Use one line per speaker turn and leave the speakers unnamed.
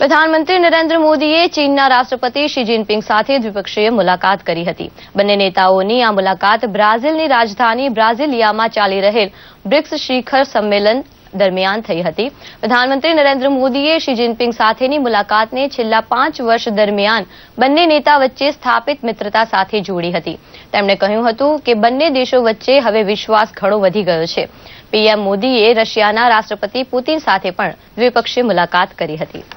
પ્રધાનમંત્રી નરેન્દ્ર મોદીએ ચીનના રાષ્ટ્રપતિ શી જિનપિંગ સાથે દ્વિપક્ષીય મુલાકાત કરી હતી બંને નેતાઓની આ મુલાકાત બ્રાઝિલની રાજધાની બ્રાઝિલિયામાં ચાલી રહેલ બ્રિક્સ શિખર સંમેલન દરમિયાન થઈ હતી પ્રધાનમંત્રી નરેન્દ્ર મોદીએ શી જિનપિંગ સાથેની મુલાકાતને છેલ્લા પાંચ વર્ષ દરમિયાન બંને નેતા વચ્ચે સ્થાપિત મિત્રતા સાથે જોડી હતી તેમણે કહ્યું હતું કે બંને દેશો વચ્ચે હવે વિશ્વાસ ઘણો વધી ગયો છે પીએમ મોદીએ રશિયાના રાષ્ટ્રપતિ પુતિન સાથે પણ દ્વિપક્ષીય મુલાકાત કરી હતી